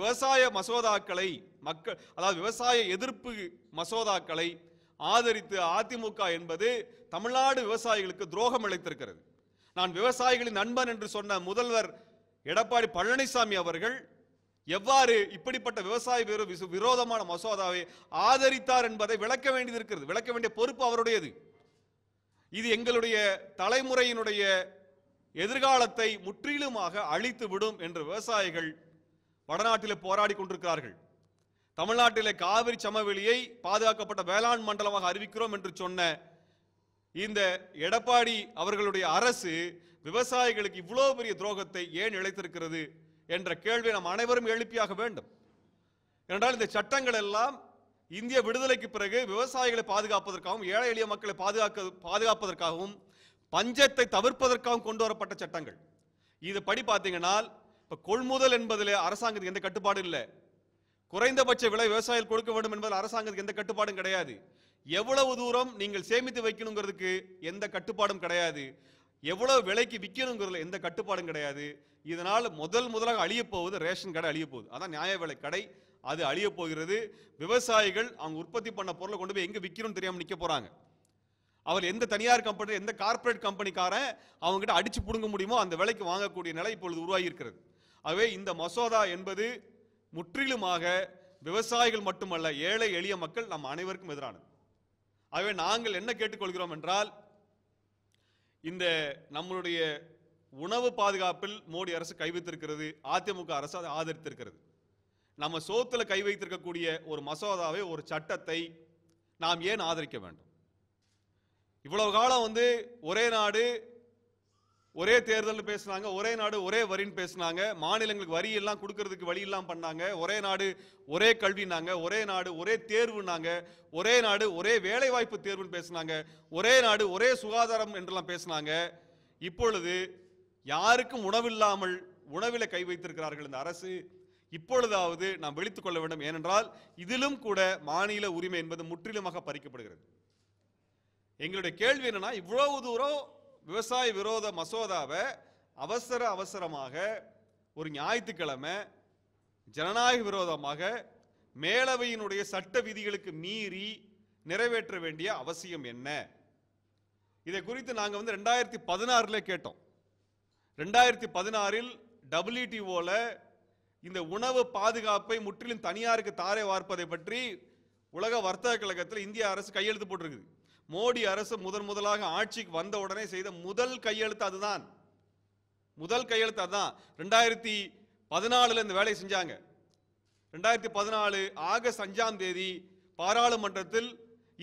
விவசாய மசோதாக்களை மக்கள் அதாவது விவசாய எதிர்ப்பு மசோதாக்களை ஆதரித்து அதிமுக என்பது தமிழ்நாடு விவசாயிகளுக்கு துரோகம் இழைத்திருக்கிறது நான் விவசாயிகளின் நண்பன் என்று சொன்ன முதல்வர் எடப்பாடி பழனிசாமி அவர்கள் எவ்வாறு இப்படிப்பட்ட விவசாய விரோதமான மசோதாவை ஆதரித்தார் என்பதை விளக்க வேண்டியது இருக்கிறது விளக்க வேண்டிய பொறுப்பு அவருடையது இது எங்களுடைய தலைமுறையினுடைய எதிர்காலத்தை முற்றிலுமாக அழித்து விடும் என்று விவசாயிகள் வடநாட்டில் போராடி கொண்டிருக்கிறார்கள் தமிழ்நாட்டிலே காவிரி சமவெளியை பாதுகாக்கப்பட்ட வேளாண் மண்டலமாக அறிவிக்கிறோம் என்று சொன்ன இந்த எடப்பாடி அவர்களுடைய அரசு விவசாயிகளுக்கு இவ்வளோ பெரிய துரோகத்தை ஏன் இழைத்திருக்கிறது என்ற கேள்வி நாம் அனைவரும் எழுப்பியாக வேண்டும் என்றால் இந்த சட்டங்கள் எல்லாம் இந்திய விடுதலைக்கு பிறகு விவசாயிகளை பாதுகாப்பதற்காகவும் ஏழை எளிய மக்களை பாதுகாக்க பாதுகாப்பதற்காகவும் பஞ்சத்தை தவிர்ப்பதற்காகவும் கொண்டு வரப்பட்ட சட்டங்கள் இது படி பார்த்தீங்கன்னா இப்போ கொள்முதல் என்பதில் அரசாங்கத்துக்கு எந்த கட்டுப்பாடும் இல்லை குறைந்தபட்ச விலை விவசாயிகள் கொடுக்க வேண்டும் என்பதில் அரசாங்கத்துக்கு எந்த கட்டுப்பாடும் கிடையாது எவ்வளவு தூரம் நீங்கள் சேமித்து வைக்கணுங்கிறதுக்கு எந்த கட்டுப்பாடும் கிடையாது எவ்வளவு விலைக்கு விற்கணுங்கிறதுல எந்த கட்டுப்பாடும் கிடையாது இதனால் முதல் முதலாக அழியப்போவது ரேஷன் கடை அழியப்போகுது அதான் நியாய விலை கடை அது அழிய போகிறது விவசாயிகள் அவங்க உற்பத்தி பண்ண பொருளை கொண்டு போய் எங்கே விற்கணும்னு தெரியாமல் நிற்க போகிறாங்க அவர் எந்த தனியார் கம்பெனி எந்த கார்ப்பரேட் கம்பெனிக்காரன் அவங்ககிட்ட அடித்து பிடுங்க முடியுமோ அந்த விலைக்கு வாங்கக்கூடிய நிலை இப்பொழுது உருவாகி இருக்கிறது ஆகவே இந்த மசோதா என்பது முற்றிலுமாக விவசாயிகள் மட்டுமல்ல ஏழை எளிய மக்கள் நம் அனைவருக்கும் எதிரானது ஆகவே நாங்கள் என்ன கேட்டுக்கொள்கிறோம் என்றால் இந்த நம்மளுடைய உணவு பாதுகாப்பில் மோடி அரசு கை வைத்திருக்கிறது அதிமுக அரசு அதை ஆதரித்திருக்கிறது நம்ம சோத்தில் கை வைத்திருக்கக்கூடிய ஒரு மசோதாவை ஒரு சட்டத்தை நாம் ஏன் ஆதரிக்க வேண்டும் இவ்வளவு காலம் வந்து ஒரே நாடு ஒரே தேர்தல் பேசினாங்க ஒரே நாடு ஒரே வரின்னு பேசினாங்க மாநிலங்களுக்கு வரி எல்லாம் கொடுக்கறதுக்கு வழி எல்லாம் பண்ணாங்க ஒரே நாடு ஒரே கல்வினாங்க ஒரே நாடு ஒரே தேர்வுனாங்க ஒரே நாடு ஒரே வேலைவாய்ப்பு தேர்வுன்னு பேசினாங்க ஒரே நாடு ஒரே சுகாதாரம் என்றெல்லாம் பேசினாங்க இப்பொழுது யாருக்கும் உணவில்லாமல் உணவில கை வைத்திருக்கிறார்கள் இந்த அரசு இப்பொழுதாவது நாம் வெளித்துக் கொள்ள வேண்டும் ஏனென்றால் இதிலும் கூட மாநில உரிமை என்பது முற்றிலுமாக பறிக்கப்படுகிறது எங்களுடைய கேள்வி என்னன்னா இவ்வளவு தூரம் விவசாய விரோத மசோதாவை அவசர அவசரமாக ஒரு ஞாயிற்றுக்கிழமை ஜனநாயக விரோதமாக மேலவையினுடைய சட்ட விதிகளுக்கு மீறி நிறைவேற்ற வேண்டிய அவசியம் என்ன இதை குறித்து நாங்கள் வந்து ரெண்டாயிரத்தி பதினாறில் கேட்டோம் ரெண்டாயிரத்தி பதினாறில் டபிள்யூடிஓவில் இந்த உணவு பாதுகாப்பை முற்றிலும் தனியாருக்கு தாரை வார்ப்பதை பற்றி உலக வர்த்தக கழகத்தில் இந்திய அரசு கையெழுத்து போட்டிருக்குது மோடி அரசு முதன் முதலாக ஆட்சிக்கு வந்த உடனே செய்த முதல் கையெழுத்து அதுதான் முதல் கையெழுத்து அதுதான் ரெண்டாயிரத்தி பதினாலுல இந்த வேலையை செஞ்சாங்க ரெண்டாயிரத்தி பதினாலு ஆகஸ்ட் அஞ்சாம் தேதி பாராளுமன்றத்தில்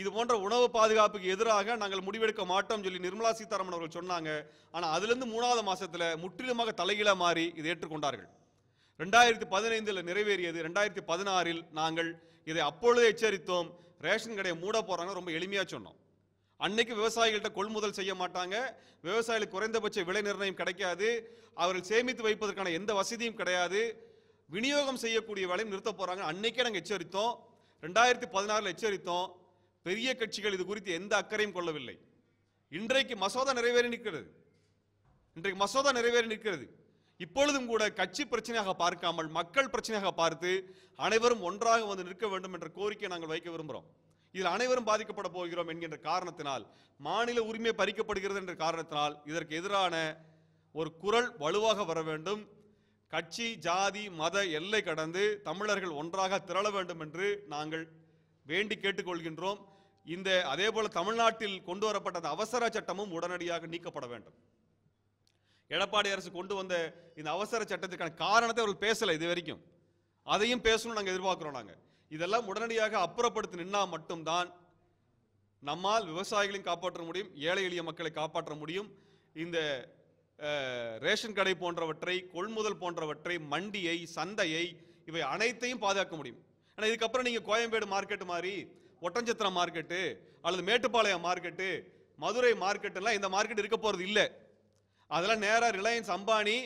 இது போன்ற உணவு பாதுகாப்புக்கு எதிராக நாங்கள் முடிவெடுக்க மாட்டோம் சொல்லி நிர்மலா சீதாராமன் அவர்கள் சொன்னாங்க ஆனால் அதுலேருந்து மூணாவது மாதத்தில் முற்றிலுமாக தலைகீழாக மாறி இதை ஏற்றுக்கொண்டார்கள் ரெண்டாயிரத்தி பதினைந்தில் நிறைவேறியது ரெண்டாயிரத்தி பதினாறில் நாங்கள் இதை அப்பொழுதே எச்சரித்தோம் ரேஷன் கடையை மூட போகிறாங்க ரொம்ப எளிமையாக சொன்னோம் அன்னைக்கு விவசாயிகள்கிட்ட கொள்முதல் செய்ய மாட்டாங்க விவசாயிகளுக்கு குறைந்தபட்ச விலை நிர்ணயம் கிடைக்காது அவர்கள் சேமித்து வைப்பதற்கான எந்த வசதியும் கிடையாது விநியோகம் செய்யக்கூடிய வேலையும் நிறுத்த போகிறாங்க அன்னைக்கே நாங்கள் எச்சரித்தோம் ரெண்டாயிரத்தி பதினாறில் எச்சரித்தோம் பெரிய கட்சிகள் இது குறித்து எந்த அக்கறையும் கொள்ளவில்லை இன்றைக்கு மசோதா நிறைவேறி நிற்கிறது இன்றைக்கு மசோதா நிறைவேறி நிற்கிறது இப்பொழுதும் கூட கட்சி பிரச்சனையாக பார்க்காமல் மக்கள் பிரச்சனையாக பார்த்து அனைவரும் ஒன்றாக வந்து நிற்க வேண்டும் என்ற கோரிக்கையை நாங்கள் வைக்க விரும்புகிறோம் இதில் அனைவரும் பாதிக்கப்பட போகிறோம் என்கின்ற காரணத்தினால் மாநில உரிமை பறிக்கப்படுகிறது என்ற காரணத்தினால் இதற்கு எதிரான ஒரு குரல் வலுவாக வர வேண்டும் கட்சி ஜாதி மத எல்லை கடந்து தமிழர்கள் ஒன்றாக திரள வேண்டும் என்று நாங்கள் வேண்டி கேட்டுக்கொள்கின்றோம் இந்த அதே போல தமிழ்நாட்டில் கொண்டு வரப்பட்ட அந்த அவசர சட்டமும் உடனடியாக நீக்கப்பட வேண்டும் எடப்பாடி அரசு கொண்டு வந்த இந்த அவசர சட்டத்திற்கான காரணத்தை அவர்கள் பேசலை இது வரைக்கும் அதையும் பேசணும்னு நாங்கள் எதிர்பார்க்குறோம் நாங்கள் இதெல்லாம் உடனடியாக அப்புறப்படுத்தி நின்னா மட்டும்தான் நம்மால் விவசாயிகளையும் காப்பாற்ற முடியும் ஏழை எளிய மக்களை காப்பாற்ற முடியும் இந்த ரேஷன் கடை போன்றவற்றை கொள்முதல் போன்றவற்றை மண்டியை சந்தையை இவை அனைத்தையும் பாதுகாக்க முடியும் ஆனால் இதுக்கப்புறம் நீங்கள் கோயம்பேடு மார்க்கெட் மாதிரி ஒட்டஞ்சத்திரம் மார்க்கெட்டு அல்லது மேட்டுப்பாளையம் மார்க்கெட்டு மதுரை மார்க்கெட்டெல்லாம் இந்த மார்க்கெட் இருக்க போகிறது இல்லை அதெல்லாம் நேராக ரிலையன்ஸ் அம்பானி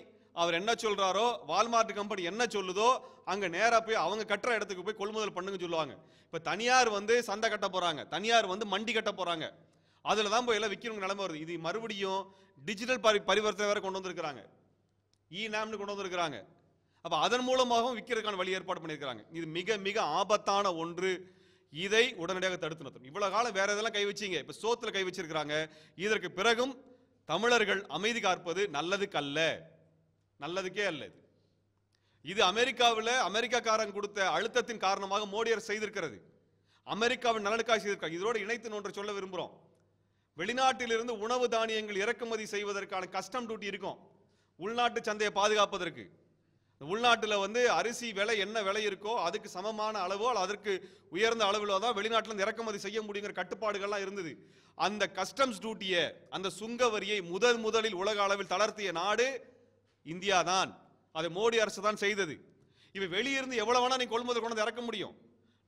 அவர் என்ன சொல்கிறாரோ வால்மார்ட் கம்பெனி என்ன சொல்லுதோ அங்கே நேராக போய் அவங்க கட்டுற இடத்துக்கு போய் கொள்முதல் பண்ணுங்கன்னு சொல்லுவாங்க இப்போ தனியார் வந்து சந்தை கட்ட போகிறாங்க தனியார் வந்து மண்டி கட்ட போகிறாங்க அதில் தான் போய் எல்லாம் விற்கிறவங்க நிலமை வருது இது மறுபடியும் டிஜிட்டல் பரி பரிவர்த்தனை வேறு கொண்டு வந்திருக்கிறாங்க இ நேம்னு கொண்டு வந்திருக்கிறாங்க அப்போ அதன் மூலமாகவும் விற்கிறதுக்கான வழி ஏற்பாடு பண்ணியிருக்கிறாங்க இது மிக மிக ஆபத்தான ஒன்று இதை உடனடியாக தடுத்து நிறுத்தணும் இவ்வளோ காலம் வேற இதெல்லாம் கை வச்சிங்க இப்போ சோத்துல கை வச்சிருக்கிறாங்க இதற்கு பிறகும் தமிழர்கள் அமைதி காப்பது நல்லதுக்கல்ல நல்லதுக்கே அல்ல இது இது அமெரிக்காவில் அமெரிக்காக்காரன் கொடுத்த அழுத்தத்தின் காரணமாக மோடியர் செய்திருக்கிறது அமெரிக்காவின் நலனுக்காக செய்திருக்காங்க இதோடு இணைத்து ஒன்று சொல்ல விரும்புகிறோம் வெளிநாட்டிலிருந்து உணவு தானியங்கள் இறக்குமதி செய்வதற்கான கஸ்டம் டியூட்டி இருக்கும் உள்நாட்டு சந்தையை பாதுகாப்பதற்கு உள்நாட்டில் வந்து அரிசி விலை என்ன விலை இருக்கோ அதுக்கு சமமான அளவோ அதற்கு உயர்ந்த அளவிலோ தான் வெளிநாட்டில் இறக்குமதி செய்ய முடியுங்கிற கட்டுப்பாடுகள்லாம் இருந்தது அந்த கஸ்டம்ஸ் டியூட்டியை அந்த சுங்க வரியை முதல் முதலில் உலக அளவில் தளர்த்திய நாடு இந்தியா தான் அதை மோடி அரசு தான் செய்தது இவை வெளியிருந்து எவ்வளோ வேணால் நீங்கள் கொள்முதல் கொண்டு வந்து இறக்க முடியும்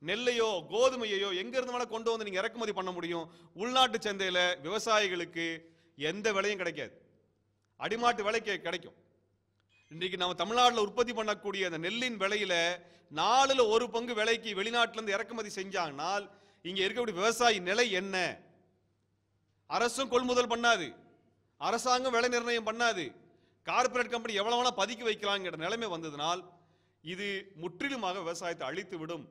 நெல்லையோ கோதுமையோ எங்கேருந்து வேணால் கொண்டு வந்து நீங்கள் இறக்குமதி பண்ண முடியும் உள்நாட்டு சந்தையில் விவசாயிகளுக்கு எந்த விலையும் கிடைக்காது அடிமாட்டு விலை கிடைக்கும் இன்றைக்கு நம்ம தமிழ்நாட்டில் உற்பத்தி பண்ணக்கூடிய அந்த நெல்லின் விலையில் நாலில் ஒரு பங்கு விலைக்கு வெளிநாட்டிலேருந்து இறக்குமதி செஞ்சாங்கனால் இங்கே இருக்கக்கூடிய விவசாயி நிலை என்ன அரசும் கொள்முதல் பண்ணாது அரசாங்கம் விலை நிர்ணயம் பண்ணாது கார்பரேட் கம்பெனி எவ்வளோ பதுக்கி வைக்கலாங்கிற நிலைமை வந்ததுனால் இது முற்றிலுமாக விவசாயத்தை அழித்துவிடும்